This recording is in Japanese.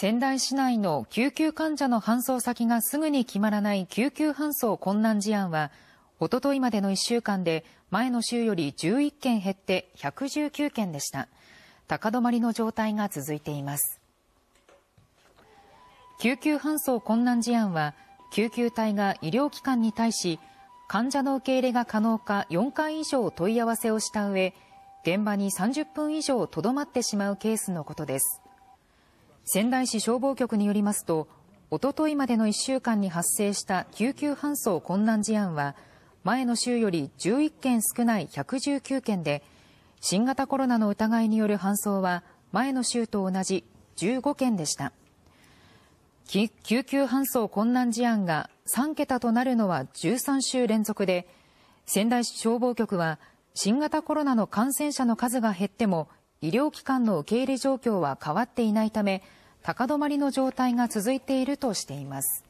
仙台市内の救急患者の搬送先がすぐに決まらない救急搬送困難事案は、おとといまでの1週間で前の週より11件減って119件でした。高止まりの状態が続いています。救急搬送困難事案は、救急隊が医療機関に対し、患者の受け入れが可能か4回以上問い合わせをした上、現場に30分以上とどまってしまうケースのことです。仙台市消防局によりますとおとといまでの1週間に発生した救急搬送困難事案は前の週より11件少ない119件で新型コロナの疑いによる搬送は前の週と同じ15件でした救急搬送困難事案が3桁となるのは13週連続で仙台市消防局は新型コロナの感染者の数が減っても医療機関の受け入れ状況は変わっていないため高止まりの状態が続いているとしています。